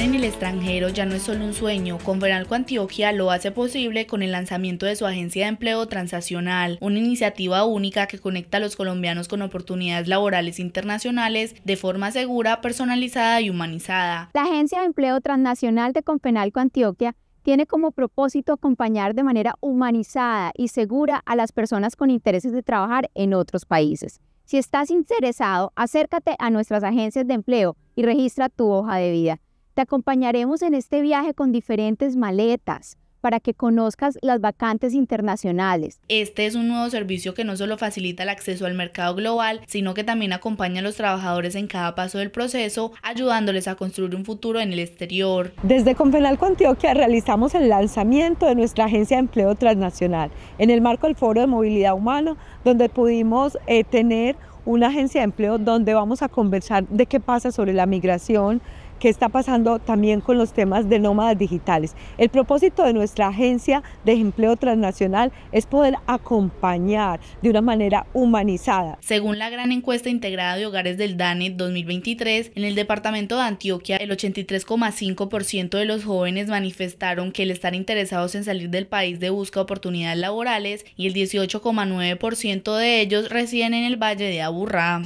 en el extranjero ya no es solo un sueño. Conferalco Antioquia lo hace posible con el lanzamiento de su agencia de empleo transaccional, una iniciativa única que conecta a los colombianos con oportunidades laborales internacionales de forma segura, personalizada y humanizada. La agencia de empleo transnacional de Conferalco Antioquia tiene como propósito acompañar de manera humanizada y segura a las personas con intereses de trabajar en otros países. Si estás interesado, acércate a nuestras agencias de empleo y registra tu hoja de vida. Te acompañaremos en este viaje con diferentes maletas para que conozcas las vacantes internacionales. Este es un nuevo servicio que no solo facilita el acceso al mercado global, sino que también acompaña a los trabajadores en cada paso del proceso, ayudándoles a construir un futuro en el exterior. Desde con Antioquia realizamos el lanzamiento de nuestra agencia de empleo transnacional en el marco del Foro de Movilidad Humana, donde pudimos eh, tener una agencia de empleo donde vamos a conversar de qué pasa sobre la migración, ¿Qué está pasando también con los temas de nómadas digitales. El propósito de nuestra agencia de empleo transnacional es poder acompañar de una manera humanizada. Según la gran encuesta integrada de hogares del DANE 2023, en el departamento de Antioquia el 83,5% de los jóvenes manifestaron que el estar interesados en salir del país de busca oportunidades laborales y el 18,9% de ellos residen en el Valle de Aburrá.